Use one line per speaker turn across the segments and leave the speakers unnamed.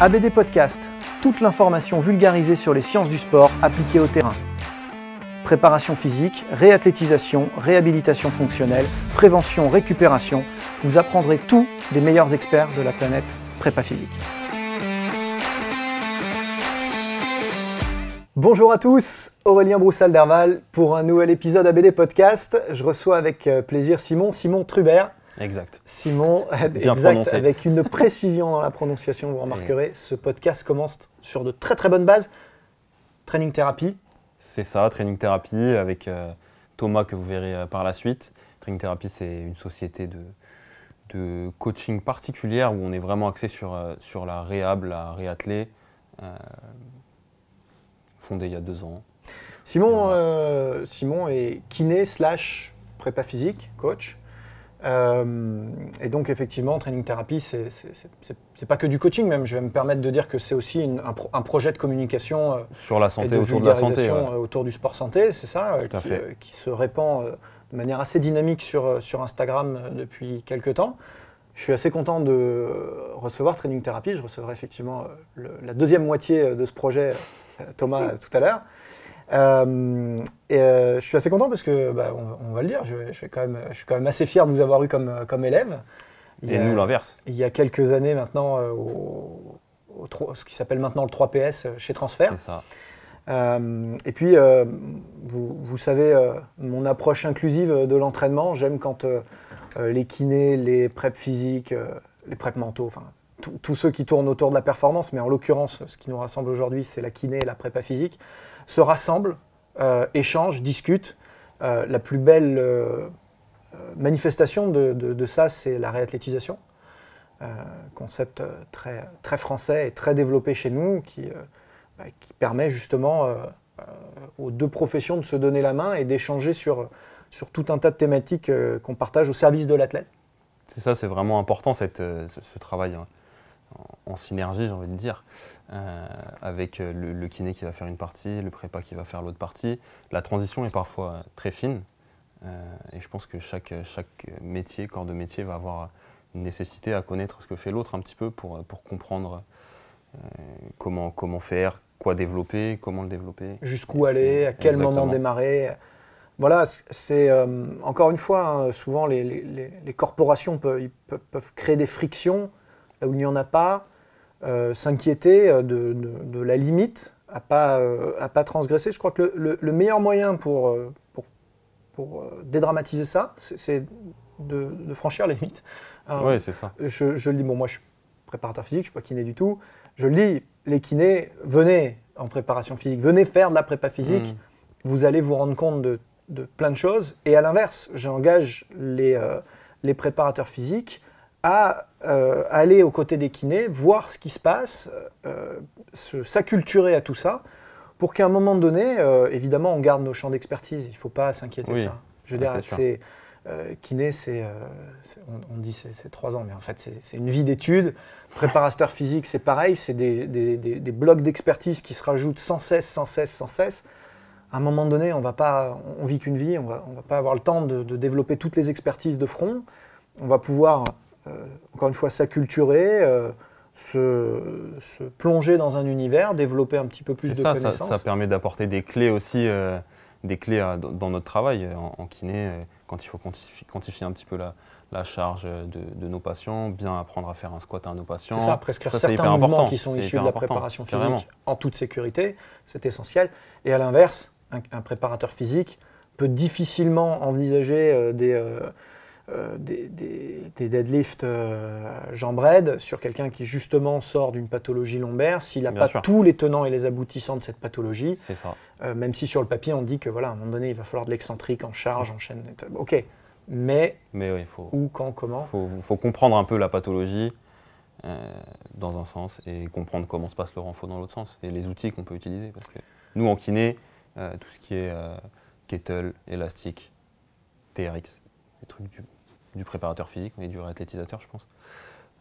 ABD Podcast, toute l'information vulgarisée sur les sciences du sport appliquées au terrain. Préparation physique, réathlétisation, réhabilitation fonctionnelle, prévention, récupération, vous apprendrez tout des meilleurs experts de la planète prépa physique. Bonjour à tous, Aurélien Broussal derval pour un nouvel épisode ABD Podcast. Je reçois avec euh, plaisir Simon, Simon Trubert, Exact. Simon, exact, avec une précision dans la prononciation, vous remarquerez, ce podcast commence sur de très très bonnes bases. Training thérapie.
C'est ça, Training thérapie avec euh, Thomas que vous verrez euh, par la suite. Training thérapie, c'est une société de, coaching particulière où on est vraiment axé sur, euh, sur la réhab, la réathlée, fondée il y a deux ans.
Simon, Simon est kiné slash prépa physique, coach. Euh, et donc effectivement, training thérapie, c'est pas que du coaching même. Je vais me permettre de dire que c'est aussi un, projet de communication euh, sur la santé, autour de la santé, euh, autour du sport santé, c'est ça, qui, se répand de manière assez dynamique sur Instagram depuis quelques temps. Je suis assez content de recevoir Training Therapy. Je recevrai effectivement la deuxième moitié de ce projet, Thomas, tout à l'heure. Euh, et euh, je suis assez content parce que, bah, on, va le dire, je, suis quand même, assez fier de vous avoir eu comme, euh, élève. et nous, l'inverse. Il y a quelques années maintenant, au, ce qui s'appelle maintenant le 3PS chez Transfer C'est ça. et puis, vous, savez, mon approche inclusive de l'entraînement, j'aime quand les kinés, les préps physiques, les préps mentaux, enfin, tous ceux qui tournent autour de la performance, mais en l'occurrence, ce qui nous rassemble aujourd'hui, c'est la kiné et la prépa physique se rassemblent, euh, échangent, discutent. Euh, la plus belle euh, manifestation de, ça, c'est la réathlétisation. concept très, français et très développé chez nous qui, bah, permet justement aux deux professions de se donner la main et d'échanger sur, tout un tas de thématiques qu'on partage au service de l'athlète.
C'est ça, c'est vraiment important ce, travail. Hein en synergie, j'ai envie de dire, euh, avec euh, le, kiné qui va faire une partie, le prépa qui va faire l'autre partie. La transition est parfois très fine euh, et je pense que chaque, chaque métier, corps de métier, va avoir une nécessité à connaître ce que fait l'autre un petit peu pour, comprendre comment, comment faire, quoi développer, comment le développer.
Jusqu'où aller, à quel moment démarrer. Voilà, c'est encore une fois, hein, souvent les, corporations peuvent, créer des frictions où il n'y en a pas, euh, s'inquiéter euh, de, la limite, à pas, euh, pas transgresser. Je crois que le, meilleur moyen pour, pour, dédramatiser ça, c'est de, franchir les limites. oui, c'est ça. Je, je, le dis, bon, moi je suis préparateur physique, je ne suis pas kiné du tout. Je le dis, les kinés, venez en préparation physique, venez faire de la prépa physique, mm. vous allez vous rendre compte de, plein de choses. Et à l'inverse, j'engage les, les préparateurs physiques à euh, aller aux côtés des kinés, voir ce qui se passe, euh, euh, s'acculturer à tout ça, pour qu'à un moment donné, évidemment, on garde nos champs d'expertise. Il ne faut pas s'inquiéter de ça. Je veux ah, dire, c'est kiné, c'est on, dit dit c'est trois ans, mais en fait c'est une vie d'études. Préparateur physique, c'est pareil, c'est des, blocs d'expertise qui se rajoutent sans cesse, sans cesse, sans cesse. À un moment donné, on va pas, on vit qu'une vie, on va, va pas avoir le temps de, de développer toutes les expertises de front. On va pouvoir euh, encore une fois, s'acculturer, euh, se, se, plonger dans un univers, développer un petit peu plus de ça, connaissances. Ça, ça
permet d'apporter des clés aussi, euh, des clés dans notre travail en, kiné, quand il faut quantifier, un petit peu la, charge de, nos patients, bien apprendre à faire un squat à nos patients. C'est ça, prescrire certains mouvements important. qui sont issus de la préparation physique
en toute sécurité, c'est essentiel. Et à l'inverse, un, préparateur physique peut difficilement envisager des, euh, des, deadlifts euh, jambred sur quelqu'un qui justement sort d'une pathologie lombaire, s'il n'a pas tous les tenants et les aboutissants de cette pathologie, ça. Euh, même si sur le papier on dit que voilà, à un moment donné il va falloir de l'excentrique en charge, en chaîne, ok, mais,
mais faut, où, quand, comment Il faut, comprendre un peu la pathologie dans un sens et comprendre comment se passe le renfort dans l'autre sens et les outils qu'on peut utiliser. Parce que nous en kiné, tout ce qui est kettle, élastique, TRX, les trucs du du préparateur physique, mais du réathlétisateur, je pense.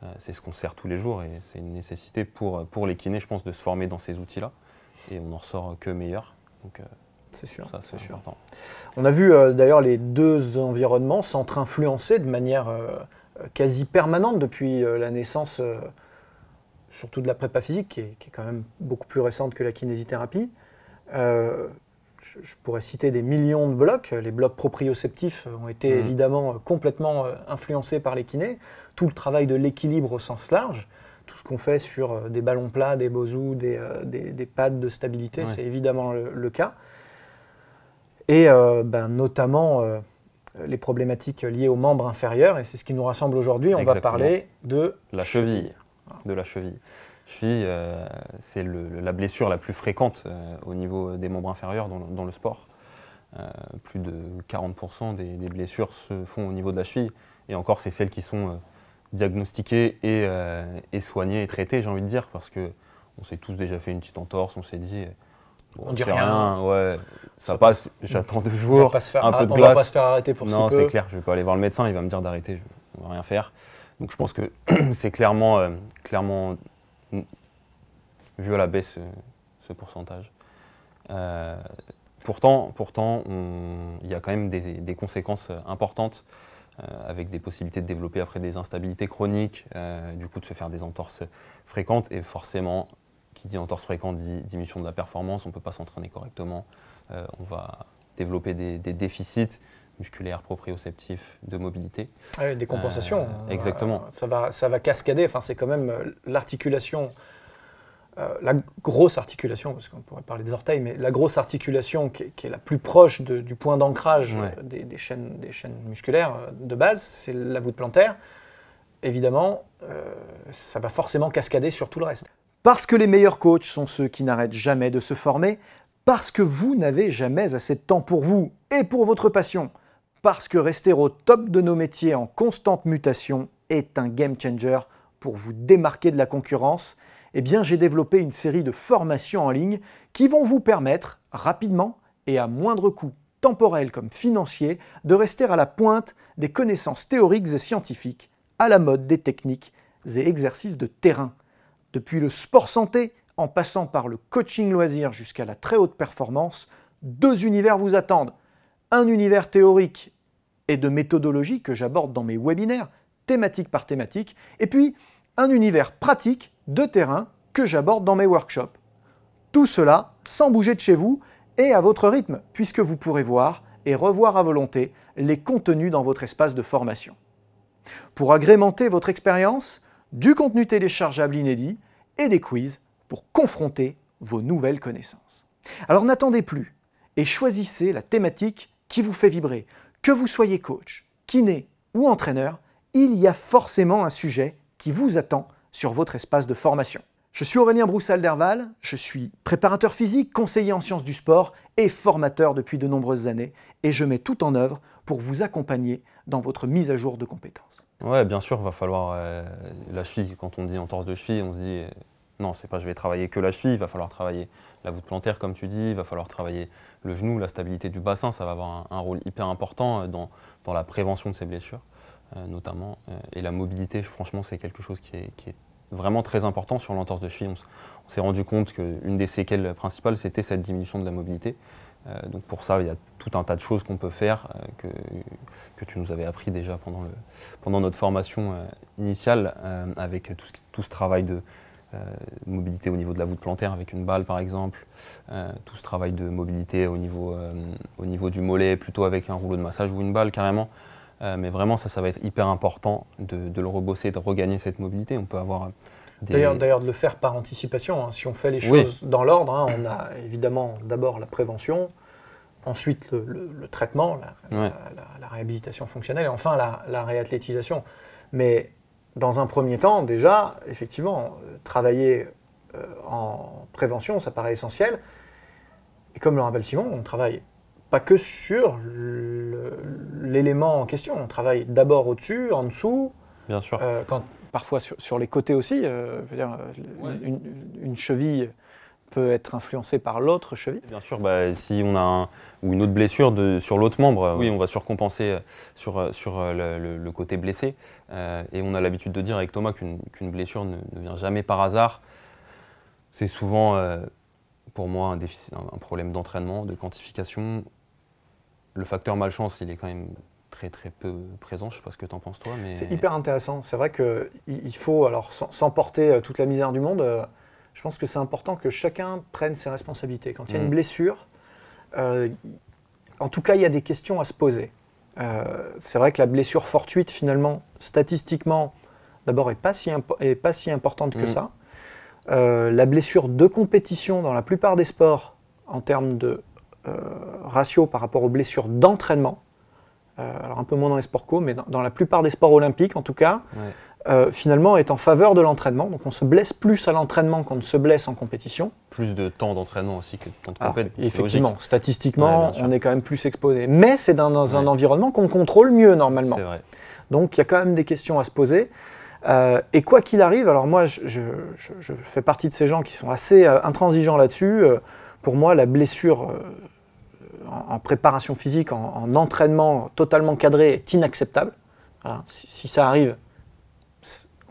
Euh, c'est ce qu'on sert tous les jours et c'est une nécessité pour, pour les kinés, je pense, de se former dans ces outils-là. Et on n'en ressort que meilleur.
Donc, euh, c'est sûr, ça, c'est On a vu euh, d'ailleurs les deux environnements s'entre-influencer de manière quasi permanente depuis la naissance, surtout de la prépa physique, qui est, quand même beaucoup plus récente que la kinésithérapie je pourrais citer des millions de blocs. Les blocs proprioceptifs ont été mmh. évidemment euh, complètement euh, influencés par les kinés. Tout le travail de l'équilibre au sens large, tout ce qu'on fait sur euh, des ballons plats, des bosous, des, des, pads de stabilité, c'est évidemment le, cas. Et ben, notamment les problématiques liées aux membres inférieurs, et c'est ce qui nous rassemble aujourd'hui. On va parler de...
La cheville. De la cheville. Cheville, euh, c'est la blessure la plus fréquente euh, au niveau des membres inférieurs dans, le sport. Euh, plus de 40% des, des, blessures se font au niveau de la cheville. Et encore, c'est celles qui sont diagnostiquées et, soignées et traitées, j'ai envie de dire, parce que s'est tous déjà fait une petite entorse, on s'est dit. Bon, on dit rien. ouais, ça, passe, j'attends deux jours, un peu de on ne va pas se faire arrêter pour Non, c'est clair, je vais pas aller voir le médecin, il va me dire d'arrêter, on ne va rien faire. Donc je pense que c'est clairement, clairement Mm. Vu à la baisse euh, ce pourcentage. Euh, pourtant, pourtant il y a quand même des, conséquences euh, importantes avec des possibilités de développer après des instabilités chroniques, du coup de se faire des entorses fréquentes et forcément, qui dit entorse fréquente dit diminution de la performance, on ne peut pas s'entraîner correctement, on va développer des déficits musculaire, proprioceptif, de mobilité.
Ah des compensations. Euh, hein. exactement. ça, va, ça va cascader, enfin, c'est quand même euh, l'articulation, euh, la grosse articulation, parce qu'on pourrait parler des orteils, mais la grosse articulation qui est, la plus proche du point d'ancrage des, chaînes, des chaînes musculaires de base, c'est la voûte plantaire. Évidemment, ça va forcément cascader sur tout le reste. Parce que les meilleurs coachs sont ceux qui n'arrêtent jamais de se former, parce que vous n'avez jamais assez de temps pour vous et pour votre passion parce que rester au top de nos métiers en constante mutation est un game changer pour vous démarquer de la concurrence, eh bien j'ai développé une série de formations en ligne qui vont vous permettre rapidement et à moindre coût temporel comme financier de rester à la pointe des connaissances théoriques et scientifiques, à la mode des techniques et exercices de terrain. Depuis le sport santé en passant par le coaching loisir jusqu'à la très haute performance, deux univers vous attendent. Un univers théorique et de méthodologie que j'aborde dans mes webinaires, thématique par thématique, et puis un univers pratique de terrain que j'aborde dans mes workshops. Tout cela sans bouger de chez vous et à votre rythme, puisque vous pourrez voir et revoir à volonté les contenus dans votre espace de formation. Pour agrémenter votre expérience, du contenu téléchargeable inédit et des quiz pour confronter vos nouvelles connaissances. Alors n'attendez plus et choisissez la thématique qui vous fait vibrer, que vous soyez coach, kiné ou entraîneur, il y a forcément un sujet qui vous attend sur votre espace de formation. Je suis Aurélien Broussal derval je suis préparateur physique, conseiller en sciences du sport et formateur depuis de nombreuses années et je mets tout en œuvre pour vous accompagner dans votre mise à jour de compétences.
Ouais, bien sûr, il va falloir euh, la cheville. Quand on dit entorse de cheville, on se dit euh, non, c'est pas je vais travailler que la cheville, il va falloir travailler la voûte plantaire, comme tu dis, il va falloir travailler le genou, la stabilité du bassin, ça va avoir un, rôle hyper important euh, dans, la prévention de ces blessures, euh, notamment. Euh, et la mobilité, franchement, c'est quelque chose qui est, vraiment très important sur l'entorse de cheville. On, s'est rendu compte qu'une des séquelles principales, c'était cette diminution de la mobilité. donc pour ça, il y a tout un tas de choses qu'on peut faire que, que, tu nous avais appris déjà pendant, le, pendant notre formation initiale avec tout ce, tout ce, travail de, euh, mobilité au niveau de la voûte plantaire avec une balle par exemple, euh, tout ce travail de mobilité au niveau, euh, au niveau du mollet, plutôt avec un rouleau de massage ou une balle carrément. mais vraiment ça, ça va être hyper important de, le rebosser, de regagner cette mobilité. On peut avoir D'ailleurs, d'ailleurs
de le faire par anticipation. Hein. Si on fait les choses dans l'ordre, hein, on a évidemment d'abord la prévention, ensuite le, traitement, la, la, réhabilitation fonctionnelle, et enfin la, réathlétisation. Mais dans un premier temps, déjà, effectivement, euh, travailler euh, en prévention, ça paraît essentiel. Et comme le rappelle Simon, on travaille pas que sur l'élément en question. On travaille d'abord au-dessus, en dessous. Bien sûr. Euh, quand, parfois sur, les côtés aussi. dire, une, une, cheville peut être influencé par l'autre cheville Bien sûr,
bah, si on a ou une autre blessure de, sur l'autre membre, oui, on va surcompenser euh, sur, euh, sur euh, le, côté blessé. et on a l'habitude de dire avec Thomas qu'une blessure ne, vient jamais par hasard. C'est souvent, pour moi, un, un, problème d'entraînement, de quantification. Le facteur malchance, il est quand même très très peu présent. Je ne sais pas ce que tu en penses toi. Mais... C'est
hyper intéressant. C'est vrai qu'il faut, alors sans, porter toute la misère du monde, je pense que c'est important que chacun prenne ses responsabilités. Quand il y a une mm. blessure, euh, en tout cas, il y a des questions à se poser. Euh, c'est vrai que la blessure fortuite, finalement, statistiquement, d'abord, n'est pas, si pas si importante que mm. ça. Euh, la blessure de compétition dans la plupart des sports, en termes de ratio par rapport aux blessures d'entraînement, alors un peu moins dans les sports co, mais dans, la plupart des sports olympiques, en tout cas, euh, finalement est en faveur de l'entraînement. Donc on se blesse plus à l'entraînement qu'on ne se blesse en compétition.
Plus de temps d'entraînement aussi que de temps de ah, compétition. Effectivement,
statistiquement, on est quand même plus exposé. Mais c'est dans, un environnement qu'on contrôle mieux normalement. Vrai. Donc il y a quand même des questions à se poser. Euh, et quoi qu'il arrive, alors moi je, fais partie de ces gens qui sont assez euh, intransigeants là-dessus. pour moi, la blessure en, préparation physique, en, entraînement totalement cadré, est inacceptable. si ça arrive,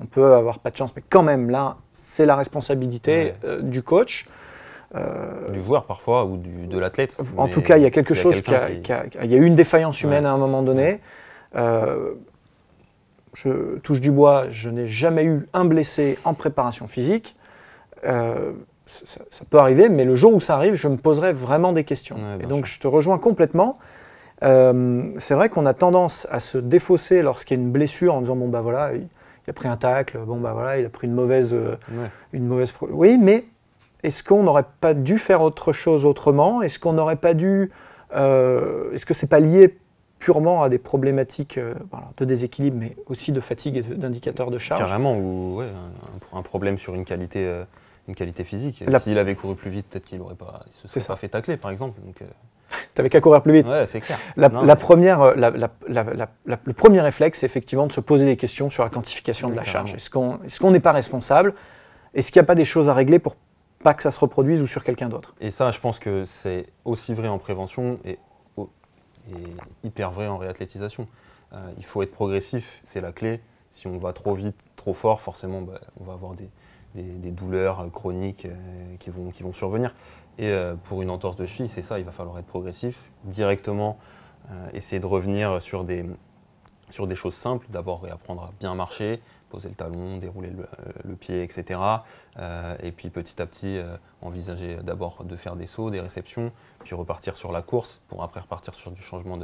on peut avoir pas de chance, mais quand même, là, c'est la responsabilité euh, du coach. Euh, du joueur parfois ou de l'athlète. En tout cas, il y a quelque chose, qui... a Il a une défaillance humaine à un moment donné. Euh, je touche du bois, je n'ai jamais eu un blessé en préparation physique. ça, peut arriver, mais le jour où ça arrive, je me poserai vraiment des questions. Et donc, je te rejoins complètement. c'est vrai qu'on a tendance à se défausser lorsqu'il y a une blessure en disant bon bah voilà, il a pris un tacle, bon bah voilà, il a pris une mauvaise, euh, une mauvaise. Oui, mais est-ce qu'on n'aurait pas dû faire autre chose autrement Est-ce qu'on n'aurait pas dû euh, Est-ce que c'est pas lié purement à des problématiques euh, de déséquilibre, mais aussi de fatigue et d'indicateurs de charge Carrément,
ou un, problème sur une qualité, une qualité physique. S'il avait couru plus vite, peut-être qu'il aurait pas, il se serait pas fait tacler, par exemple. Donc, t'avais qu'à courir plus vite. c'est clair.
le premier réflexe, c'est effectivement de se poser des questions sur la quantification de la charge. Est-ce qu'on n'est pas responsable Est-ce qu'il n'y a pas des choses à régler pour pas que ça se reproduise ou sur quelqu'un d'autre
Et ça, je pense que c'est aussi vrai en prévention et, hyper vrai en réathlétisation. Euh, il faut être progressif, c'est la clé. Si on va trop vite, trop fort, forcément, bah, on va avoir des, douleurs euh, chroniques euh, qui vont survenir. Et euh, pour une entorse de cheville, c'est ça, il va falloir être progressif, directement euh, essayer de revenir sur des, choses simples, d'abord réapprendre à bien marcher, poser le talon, dérouler le, euh, pied, etc. et puis petit à petit, envisager d'abord de faire des sauts, des réceptions, puis repartir sur la course pour après repartir sur du changement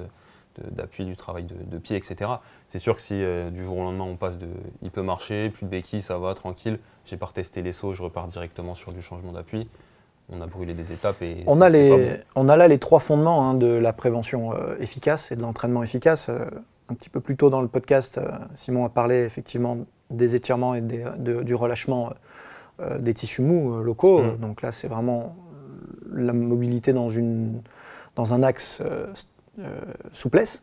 d'appui, du travail de, pied, etc. C'est sûr que si du jour au lendemain on passe de il peut marcher, plus de béquilles, ça va, tranquille, j'ai pas retesté les sauts, je repars directement sur du changement d'appui, on a brûlé des étapes. Et on, a
on a là les trois fondements hein, de la prévention euh, efficace et de l'entraînement efficace. Euh, un petit peu plus tôt dans le podcast, euh, Simon a parlé effectivement des étirements et du relâchement des tissus mous locaux. Mm. Donc là, c'est vraiment la mobilité dans, une, dans un axe souplesse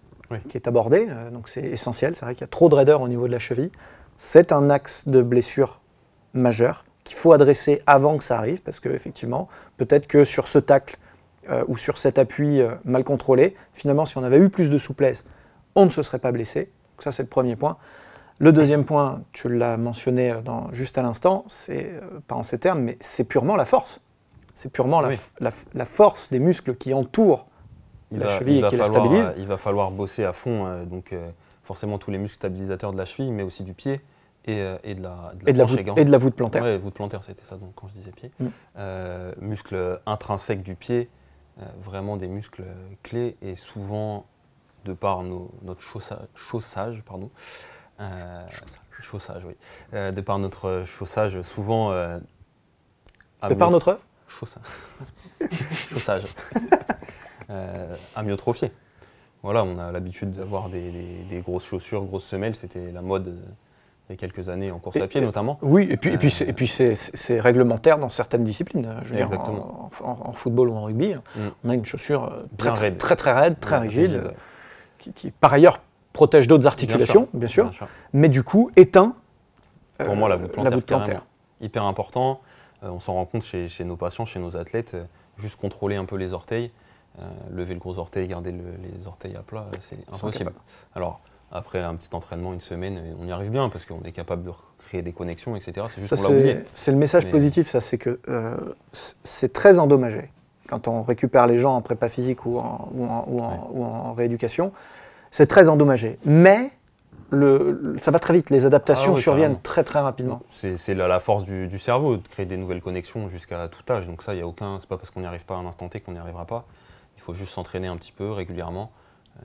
qui est abordé. donc c'est essentiel. C'est vrai qu'il y a trop de raideur au niveau de la cheville. C'est un axe de blessure majeur qu'il faut adresser avant que ça arrive, parce que effectivement, peut-être que sur ce tacle euh, ou sur cet appui euh, mal contrôlé, finalement, si on avait eu plus de souplesse, on ne se serait pas blessé. ça, c'est le premier point. Le deuxième point, tu l'as mentionné euh, dans, juste à l'instant, c'est pas en ces termes, mais c'est purement la force. C'est purement la, force des muscles qui entourent la cheville et qui la stabilisent.
Il va falloir bosser à fond, donc forcément tous les muscles stabilisateurs de la cheville, mais aussi du pied. Euh, et, de la, de la et, de la voûte, et de la voûte plantaire. Oui, voûte plantaire, c'était ça donc, quand je disais pied. Mm. Euh, muscles intrinsèques du pied, euh, vraiment des muscles clés et souvent, de par nos, notre chaussage, pardon, chaussage, oui, de par notre chaussage, souvent. de par notre Chaussage. chaussage. Voilà, on a l'habitude d'avoir des, des grosses chaussures, grosses semelles, c'était la mode il y a quelques années en course à pied notamment. Oui, et puis, et puis, c'est,
euh, et puis c'est, réglementaire dans certaines disciplines. Je veux Dire, en, en, football ou en rugby, hein. mm. on a une chaussure très, euh, très, très, raide, très rigide, euh, Qui, par ailleurs protège d'autres articulations, bien sûr, mais du coup éteint pour la voûte plantaire.
Hyper important. on s'en rend compte chez, chez, nos patients, chez nos athlètes, juste contrôler un peu les orteils. lever le gros orteil, garder les orteils à plat, c'est impossible. Alors, après un petit entraînement, une semaine, on y arrive bien parce qu'on est capable de créer des connexions, etc. C'est juste C'est le message positif,
ça, c'est que euh, c'est très endommagé. Quand on récupère les gens en prépa physique ou en, rééducation, c'est très endommagé. Mais le, ça va très vite, les adaptations ah surviennent très très rapidement.
C'est la, force du, cerveau de créer des nouvelles connexions jusqu'à tout âge. Donc ça, il y a aucun, c'est pas parce qu'on n'y arrive pas à un instant T qu'on n'y arrivera pas. Il faut juste s'entraîner un petit peu régulièrement.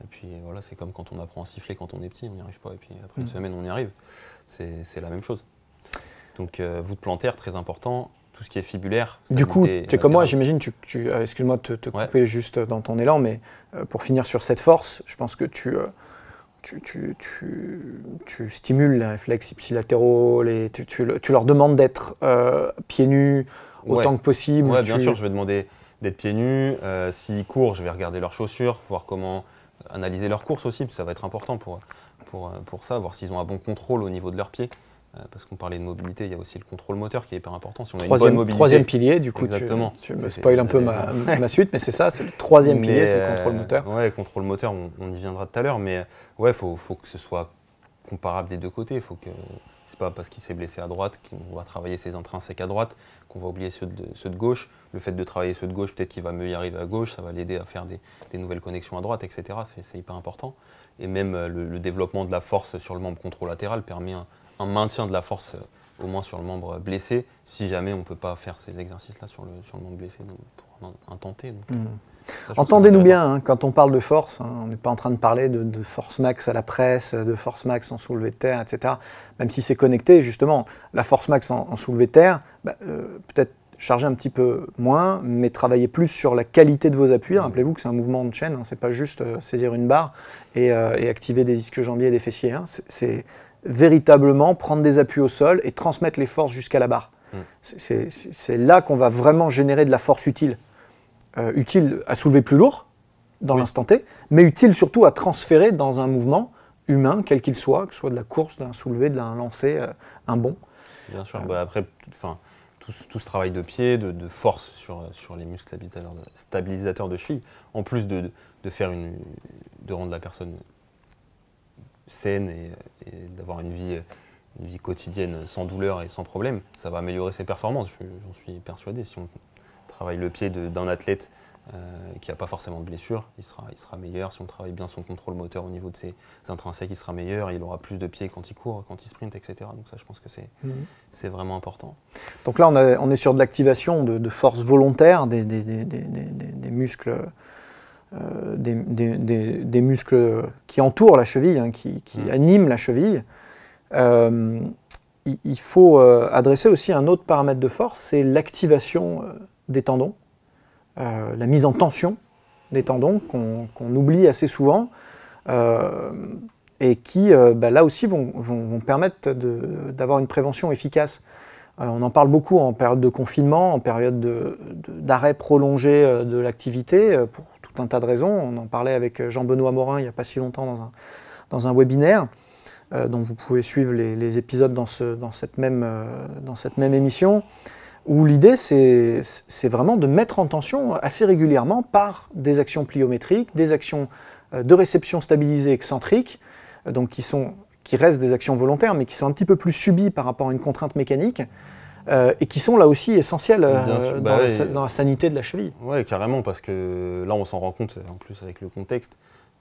Et puis voilà, c'est comme quand on apprend à siffler quand on est petit, on n'y arrive pas, et puis après une mm. semaine, on y arrive. C'est la même chose. Donc euh, voûte plantaire,
très important,
tout ce qui est fibulaire. Du coup, tu es comme moi,
j'imagine, tu, tu euh, excuse-moi de te, te, couper juste dans ton élan, mais euh, pour finir sur cette force, je pense que tu, euh, tu, tu, tu, stimules les réflexes ipsilatéraux, les, tu, leur demandes d'être pieds nus autant que possible. Oui, bien sûr, je
vais demander d'être pieds nus. S'ils courent, je vais regarder leurs chaussures, voir comment analyser leur course aussi, parce ça va être important pour, euh, pour, ça, voir s'ils ont un bon contrôle au niveau de leurs pieds. Euh, parce qu'on parlait de mobilité, il y a aussi le contrôle moteur qui est hyper important. Si on troisième, une bonne mobilité, troisième pilier, du coup, exactement. tu, me spoil un peu ma, suite,
mais c'est ça, c'est le troisième pilier, c'est le contrôle euh,
moteur. Ouais, le contrôle moteur, on, y viendra tout à l'heure, mais ouais, il faut, que ce soit comparable des deux côtés. Faut que c'est pas parce qu'il s'est blessé à droite qu'on va travailler ses intrinsèques à droite qu'on va oublier ceux de, de, gauche. Le fait de travailler ceux de gauche, peut-être qu'il va mieux y arriver à gauche, ça va l'aider à faire des, nouvelles connexions à droite, etc. C'est hyper important. Et même euh, le, développement de la force sur le membre contre-latéral permet un, maintien de la force euh, au moins sur le membre euh, blessé, si jamais on ne peut pas faire ces exercices-là sur le, membre blessé pour un,
Entendez-nous bien, hein, quand on parle de force, hein, on n'est pas en train de parler de, force max à la presse, de force max en soulevé de terre, etc. Même si c'est connecté, justement, la force max en, soulevé de terre, bah, euh, peut-être charger un petit peu moins, mais travailler plus sur la qualité de vos appuis. Rappelez-vous que c'est un mouvement de chaîne, hein, c'est pas juste euh, saisir une barre euh, et, activer des disques jambiers et des fessiers. c'est véritablement prendre des appuis au sol et transmettre les forces jusqu'à la barre. Hmm. C'est là qu'on va vraiment générer de la force utile. Euh, utile à soulever plus lourd dans l'instant T, mais utile surtout à transférer dans un mouvement humain, quel qu'il soit, que ce soit de la course, d'un de d'un lancer, euh, un bond.
Bien sûr, euh. bah, après, Tout, ce travail de pied, de, force sur, sur, les muscles stabilisateurs de cheville, en plus de, faire une, de rendre la personne saine et, d'avoir une vie, une vie quotidienne sans douleur et sans problème, ça va améliorer ses performances, j'en suis persuadé. Si on travaille le pied d'un athlète euh, qui n'a pas forcément de blessure, il sera, il sera meilleur. Si on travaille bien son contrôle moteur au niveau de ses intrinsèques, il sera meilleur. Il aura plus de pieds quand il court, quand il sprint, etc. Donc ça, je pense que c'est mhm. vraiment important.
Donc là, on, on est sur de l'activation de, force volontaire des, muscles. des, muscles qui entourent la cheville, hein, qui, qui mhm. animent la cheville. Euh, il, faut euh, adresser aussi un autre paramètre de force, c'est l'activation des tendons, euh, la mise en tension des tendons qu'on oublie assez souvent euh, et qui, euh, bah, là aussi, vont, permettre d'avoir une prévention efficace. on en parle beaucoup en période de confinement, en période d'arrêt prolongé de l'activité, pour tout un tas de raisons. On en parlait avec Jean-Benoît Morin il n'y a pas si longtemps dans un, webinaire. dont vous pouvez suivre les, épisodes dans cette même émission où l'idée c'est vraiment de mettre en tension assez régulièrement par des actions pliométriques, des actions euh, de réception stabilisée excentrique, euh, donc qui, sont, qui restent des actions volontaires, mais qui sont un petit peu plus subies par rapport à une contrainte mécanique, euh, et qui sont là aussi essentielles bah dans, la,
sanité de la cheville. Oui, carrément, parce que là on s'en rend compte, en plus avec le contexte,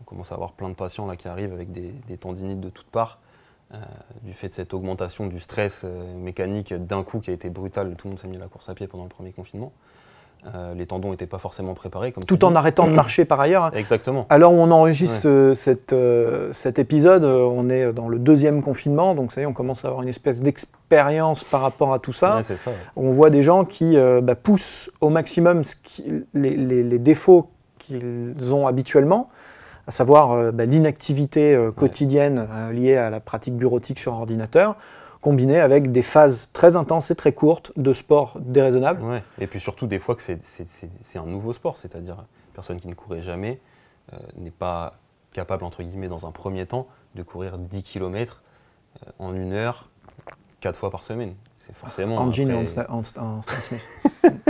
on commence à avoir plein de patients là, qui arrivent avec des tendinites de toutes parts. Euh, du fait de cette augmentation du stress euh, mécanique d'un coup qui a été brutal. Tout le monde s'est mis à la course à pied pendant le premier confinement. Euh, les tendons n'étaient pas forcément préparés. Tout en arrêtant de marcher par ailleurs. Hein. Exactement. Alors on enregistre
cet épisode, on est dans le deuxième confinement, donc ça y on commence à avoir une espèce d'expérience par rapport à tout ça. On voit des gens qui bah, poussent au maximum les défauts qu'ils ont habituellement à savoir euh, bah, l'inactivité euh, quotidienne euh, liée à la pratique bureautique sur ordinateur, combinée avec des phases très intenses et très courtes de sport déraisonnable.
Et puis surtout des fois que c'est un nouveau sport, c'est-à-dire personne qui ne courait jamais n'est pas capable, entre guillemets, dans un premier temps, de courir 10 km en une heure, quatre fois par semaine. C'est forcément... En jean et en
Smith.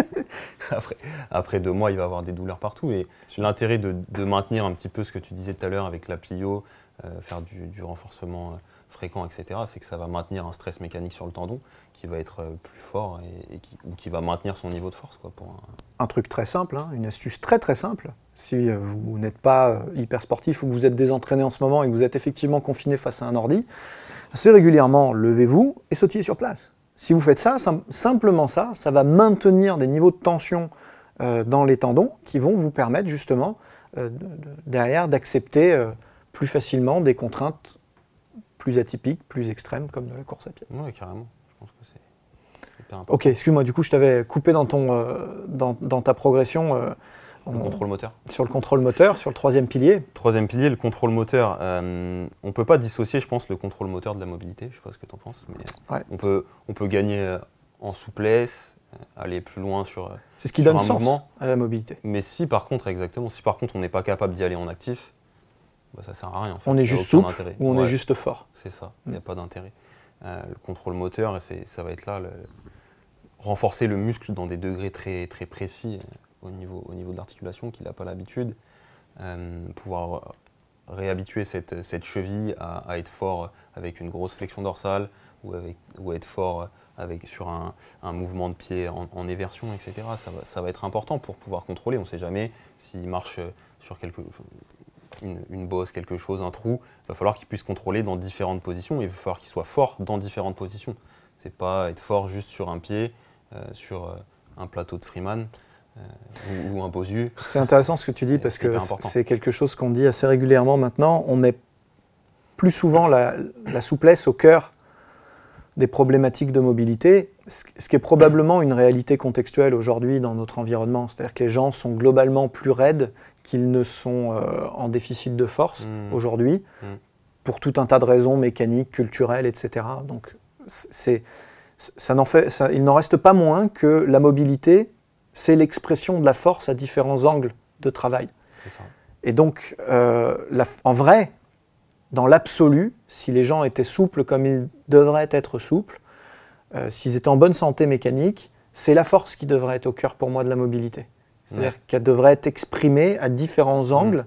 après, deux mois, il va avoir des douleurs partout. Et l'intérêt de, maintenir un petit peu ce que tu disais tout à l'heure avec la plio, euh, faire du, renforcement euh, fréquent, etc., c'est que ça va maintenir un stress mécanique sur le tendon qui va être euh, plus fort et, qui, va maintenir son niveau de force. pour
un... truc très simple, hein, une astuce très très simple. Si vous n'êtes pas hyper sportif ou que vous êtes désentraîné en ce moment et que vous êtes effectivement confiné face à un ordi, assez régulièrement, levez-vous et sautillez sur place. Si vous faites ça, simplement ça, ça va maintenir des niveaux de tension euh, dans les tendons qui vont vous permettre justement euh, derrière d'accepter euh, plus facilement des contraintes plus atypiques, plus extrêmes comme de la course à pied. Oui, carrément. Je pense que c'est Ok, excuse-moi, du coup je t'avais coupé dans, ton, dans, ta progression. Le contrôle moteur. Sur le contrôle moteur, sur le troisième pilier.
Troisième pilier, le contrôle moteur. Euh, on ne peut pas dissocier, je pense, le contrôle moteur de la mobilité. Je ne sais pas ce que tu en penses. on, peut, on peut gagner euh, en souplesse, euh, aller plus loin sur. C'est ce qui donne sens à la mobilité. Mais si par contre, exactement, si par contre on n'est pas capable d'y aller en actif, bah, ça ne sert à rien. On est juste souple ou on est juste fort. C'est ça, il n'y a mm. pas d'intérêt. le contrôle moteur, ça va être là, renforcer le muscle dans des degrés très, très précis au niveau, au niveau de l'articulation, qu'il n'a pas l'habitude. Euh, pouvoir réhabituer cette, cheville à, être fort avec une grosse flexion dorsale ou, avec, ou être fort avec, sur un, mouvement de pied en, éversion, etc. Ça va, être important pour pouvoir contrôler. On ne sait jamais s'il marche sur une, bosse, quelque chose, un trou. Il va falloir qu'il puisse contrôler dans différentes positions. Il va falloir qu'il soit fort dans différentes positions. Ce n'est pas être fort juste sur un pied, euh, sur euh, un plateau de Freeman ou, ou,
C'est intéressant ce que tu dis parce que c'est quelque chose qu'on dit assez régulièrement maintenant. On met plus souvent la, souplesse au cœur des problématiques de mobilité, ce qui est probablement une réalité contextuelle aujourd'hui dans notre environnement. C'est-à-dire que les gens sont globalement plus raides qu'ils ne sont euh, en déficit de force mmh. aujourd'hui, mmh. pour tout un tas de raisons mécaniques, culturelles, etc. Donc, ça n'en fait, il n'en reste pas moins que la mobilité c'est l'expression de la force à différents angles de travail. Et donc, euh, en vrai, dans l'absolu, si les gens étaient souples comme ils devraient être souples, euh, s'ils étaient en bonne santé mécanique, c'est la force qui devrait être au cœur pour moi de la mobilité. C'est-à-dire qu'elle devrait être exprimée à différents mmh. angles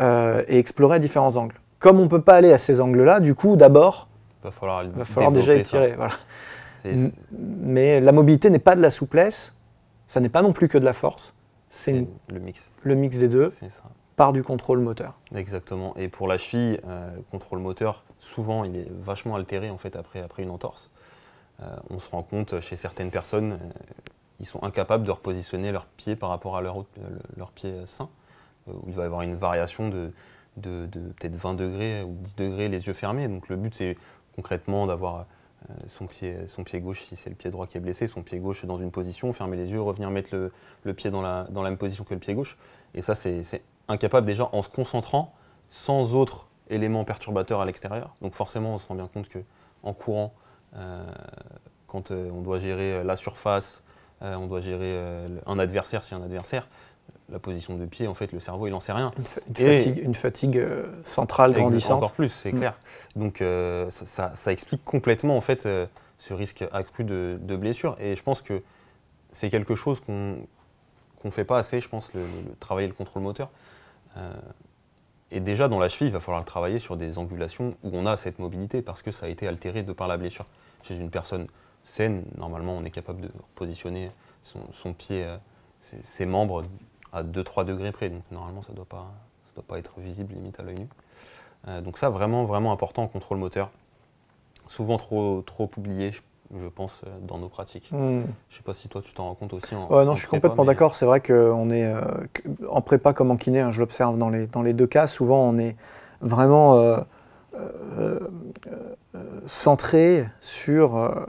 euh, et explorée à différents angles. Comme on ne peut pas aller à ces angles-là, du coup, d'abord,
il va falloir, déjà étirer.
Mais la mobilité n'est pas de la souplesse, ça n'est pas non plus que de la force, c'est le mix. des deux par du contrôle moteur.
Exactement. Et pour la cheville, euh, le contrôle moteur, souvent, il est vachement altéré en fait après, après une entorse. Euh, on se rend compte euh, chez certaines personnes, ils sont incapables de repositionner leur pied par rapport à leur, leur pied sain. il va y avoir une variation de, de peut-être 20 degrés ou 10 degrés les yeux fermés. Donc le but, c'est concrètement d'avoir euh, son pied, gauche, si c'est le pied droit qui est blessé, son pied gauche dans une position, fermer les yeux, revenir mettre le, pied dans la, même position que le pied gauche. Et ça, c'est incapable déjà en se concentrant sans autre élément perturbateur à l'extérieur. Donc forcément, on se rend bien compte qu'en courant, euh, quand euh, on doit gérer la surface, on doit gérer un adversaire si un adversaire, la position de pied, en fait, le cerveau, il n'en sait rien.
Une, fatigue, euh, centrale grandissante. Encore plus, c'est mm. clair.
Donc, euh, ça, explique complètement, en fait, euh, ce risque accru de, blessure. Et je pense que c'est quelque chose qu'on ne fait pas assez, je pense, le, travailler le contrôle moteur. et déjà, dans la cheville, il va falloir travailler sur des angulations où on a cette mobilité parce que ça a été altéré de par la blessure. Chez une personne saine, normalement, on est capable de positionner son, pied, ses membres à 2-3 degrés près. Donc normalement, ça ne doit, pas, ça doit pas être visible limite à l'œil nu. Euh, donc ça, vraiment, vraiment important en contrôle moteur. Souvent trop, trop oublié, je, pense, euh, dans nos pratiques. Je hmm. Je sais pas si toi, tu t'en rends compte aussi. En, ouais, non, je suis complètement d'accord.
C'est vrai qu'en est euh, en prépa comme en kiné, hein, je l'observe dans les, dans les deux cas. Souvent, on est vraiment centré sur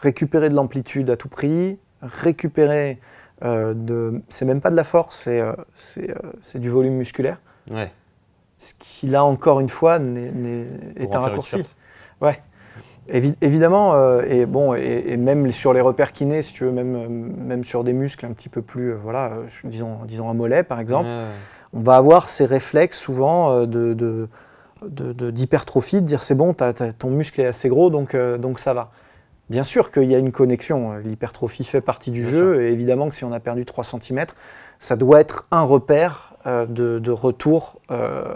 récupérer de l'amplitude à tout prix, récupérer euh, de... c'est même pas de la force, c'est euh, euh, du volume musculaire. Ce qui, là encore une fois, est, un raccourci. Ouais. évidemment, et bon, et, même sur les repères kinés, si tu veux, même, même sur des muscles un petit peu plus, voilà, disons, disons un mollet par exemple, on va avoir ces réflexes souvent de d'hypertrophie, de, dire c'est bon, ton muscle est assez gros, donc, donc ça va. Bien sûr qu'il y a une connexion. Euh, l'hypertrophie fait partie du jeu. Et évidemment que si on a perdu 3 cm, ça doit être un repère euh, de, retour, euh,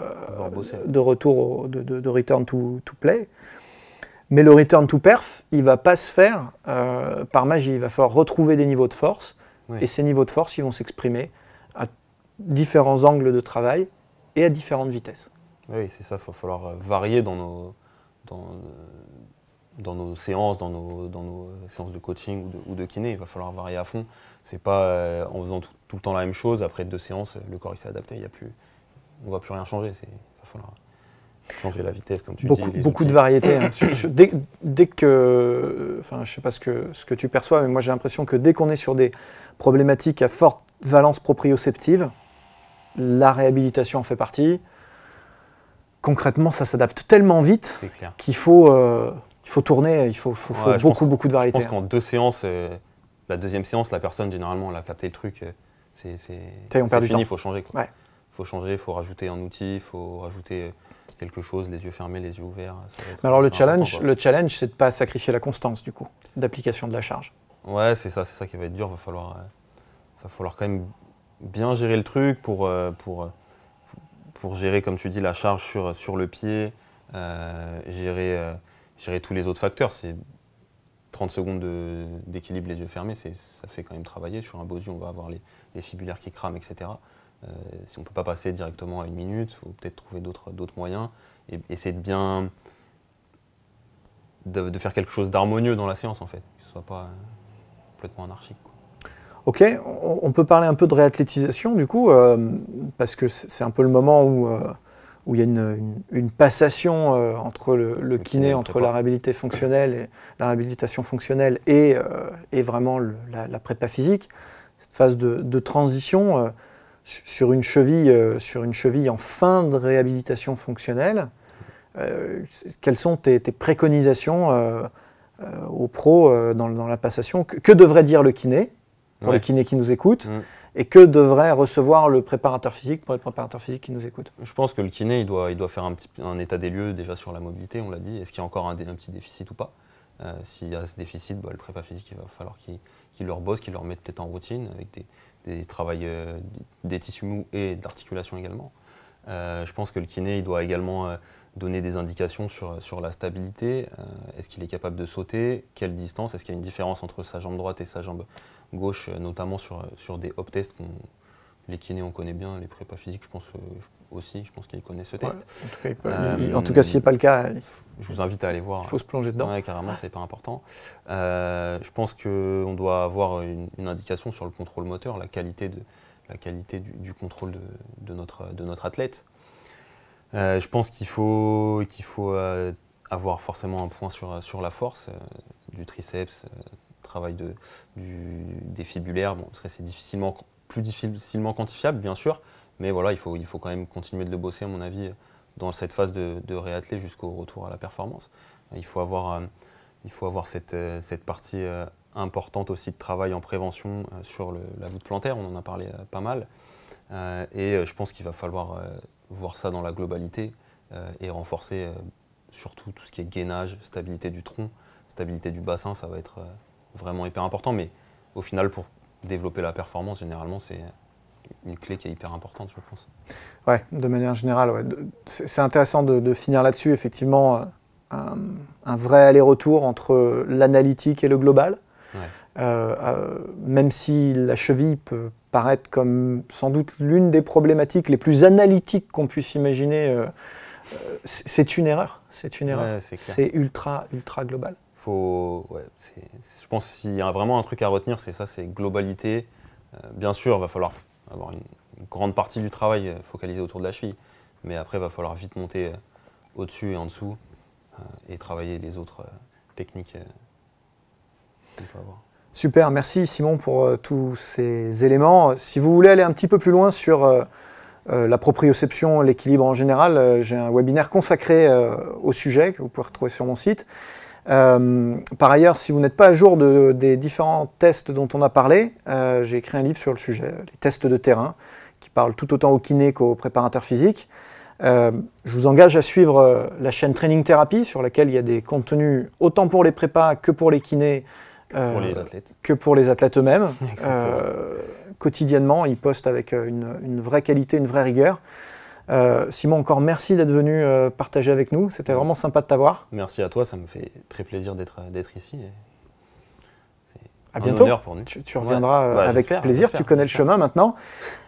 de retour de, return to, play. Mais le return to perf, il va pas se faire par magie. Il va falloir retrouver des niveaux de force. Et ces niveaux de force, ils vont s'exprimer à différents angles de travail et à différentes vitesses. Oui, c'est ça. Il va falloir varier
dans nos, dans nos séances, dans nos, euh, séances de coaching ou de, kiné. Il va falloir varier à fond. C'est pas euh, en faisant tout, le temps la même chose. Après deux séances, euh, le corps s'est adapté. Il y a plus, on va plus rien changer. Il va falloir changer la vitesse, comme tu dis. Beaucoup de variété. Hein.
dès, que, enfin, je sais pas ce que tu perçois, mais moi j'ai l'impression que dès qu'on est sur des problématiques à forte valence proprioceptive, la réhabilitation en fait partie concrètement, ça s'adapte tellement vite qu'il faut, il faut tourner, il faut, beaucoup, beaucoup de variétés. Je pense qu'en
deux séances, euh, la deuxième séance, la personne, généralement, elle a capté le truc. Euh, c'est fini, il faut changer. Il faut changer, il faut rajouter un outil, il faut rajouter euh, quelque chose, les yeux fermés, les yeux ouverts.
Mais alors le challenge, le challenge, c'est de ne pas sacrifier la constance, du coup, d'application de la charge.
Ouais, c'est ça, c'est ça qui va être dur. Il va falloir, falloir quand même bien gérer le truc pour, pour, pour gérer, comme tu dis, la charge sur, sur le pied, gérer gérer tous les autres facteurs. C'est 30 secondes d'équilibre les yeux fermés, ça fait quand même travailler. Sur un body, on va avoir les, fibulaires qui crament, etc. Euh, si on ne peut pas passer directement à une minute, il faut peut-être trouver d'autres moyens et essayer de bien de, faire quelque chose d'harmonieux dans la séance en fait, que ce soit pas euh, complètement anarchique.
Ok, on, peut parler un peu de réathlétisation du coup, euh, parce que c'est un peu le moment où où il y a une, passation euh, entre le, kiné, entre la réhabilitation fonctionnelle et, la réhabilitation fonctionnelle et, euh, vraiment la, prépa physique, cette phase de, transition euh, sur, une cheville, sur une cheville en fin de réhabilitation fonctionnelle. quelles sont tes, préconisations aux pros dans, la passation que, devrait dire le kiné, pour les kinés qui nous écoutent mm et que devrait recevoir le préparateur physique pour le préparateur physique qui nous écoute
Je pense que le kiné, il doit, faire un, petit, état des lieux déjà sur la mobilité, on l'a dit. Est-ce qu'il y a encore un, petit déficit ou pas euh, S'il y a ce déficit, bah, le prépa physique, il va falloir qu'il leur bosse, qu'il leur mette peut-être en routine avec des, des euh, des tissus mous et de également. Euh, je pense que le kiné, il doit également donner des indications sur, sur la stabilité. Est-ce qu'il est capable de sauter Quelle distance Est-ce qu'il y a une différence entre sa jambe droite et sa jambe gauche, euh, notamment sur, euh, sur des hop tests. Les kinés, on connaît bien, les prépas physiques, je pense euh, aussi, je pense qu'ils connaissent ce test. en tout cas, s'il a pas le
cas, je vous invite à aller voir. Il faut se plonger dedans. Ouais, carrément, c'est
pas important. je pense qu'on doit avoir une, indication sur le contrôle moteur, la qualité, de, la qualité du, contrôle de, notre, de notre athlète. je pense qu'il faut, qu'il faut avoir forcément un point sur, sur la force du triceps, travail de, des fibulaires, bon, c'est difficilement, plus difficilement quantifiable, bien sûr, mais voilà, il faut, il faut quand même continuer de le bosser, à mon avis, dans cette phase de, de réatteler jusqu'au retour à la performance. Il faut avoir, euh, il faut avoir cette, euh, partie euh, importante aussi de travail en prévention sur la voûte plantaire, on en a parlé pas mal. et je pense qu'il va falloir voir ça dans la globalité et renforcer surtout tout ce qui est gainage, stabilité du tronc, stabilité du bassin, ça va être vraiment hyper important, mais au final, pour développer la performance, généralement, c'est une clé qui est hyper importante, je pense.
Ouais, de manière générale, ouais. c'est intéressant de, finir là-dessus, effectivement, euh, un, vrai aller-retour entre l'analytique et le global. Euh, euh, même si la cheville peut paraître comme sans doute l'une des problématiques les plus analytiques qu'on puisse imaginer, c'est une erreur. C'est une erreur. c'est ultra, ultra global.
Faut, je pense qu'il y a vraiment un truc à retenir, c'est ça, c'est globalité. Euh, bien sûr, il va falloir avoir une, grande partie du travail euh, focalisé autour de la cheville, mais après, il va falloir vite monter euh, au-dessus et en dessous et travailler les autres techniques qu'on peut avoir.
Super, merci Simon pour tous ces éléments. Si vous voulez aller un petit peu plus loin sur la proprioception, l'équilibre en général, j'ai un webinaire consacré au sujet que vous pouvez retrouver sur mon site. Euh, par ailleurs, si vous n'êtes pas à jour des différents tests dont on a parlé, euh, j'ai écrit un livre sur le sujet, les tests de terrain, qui parle tout autant aux kinés qu'aux préparateurs physiques. Euh, je vous engage à suivre la chaîne Training Therapy, sur laquelle il y a des contenus autant pour les prépas que pour les kinés, que pour les athlètes eux-mêmes. quotidiennement, ils postent avec une vraie qualité, une vraie rigueur. Euh, Simon, encore merci d'être venu euh, partager avec nous. C'était vraiment sympa de t'avoir.
Merci à toi, ça me fait très plaisir d'être euh, ici. À bientôt. Pour
Tu, reviendras bah, avec plaisir. Tu connais le chemin maintenant.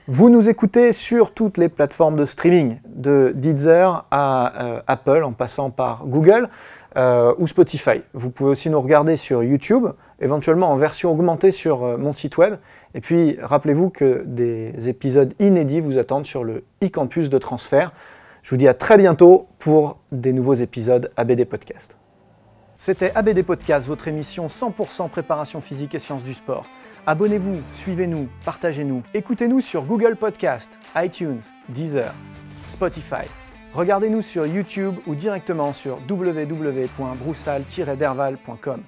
Vous nous écoutez sur toutes les plateformes de streaming, de Deezer à Apple, en passant par Google ou Spotify. Vous pouvez aussi nous regarder sur YouTube, éventuellement en version augmentée sur mon site web. Et puis, rappelez-vous que des épisodes inédits vous attendent sur le e-campus de transfert. Je vous dis à très bientôt pour des nouveaux épisodes ABD Podcast. C'était ABD Podcast, votre émission 100% préparation physique et sciences du sport. Abonnez-vous, suivez-nous, partagez-nous. Écoutez-nous sur Google Podcast, iTunes, Deezer, Spotify. Regardez-nous sur YouTube ou directement sur www.broussal-derval.com.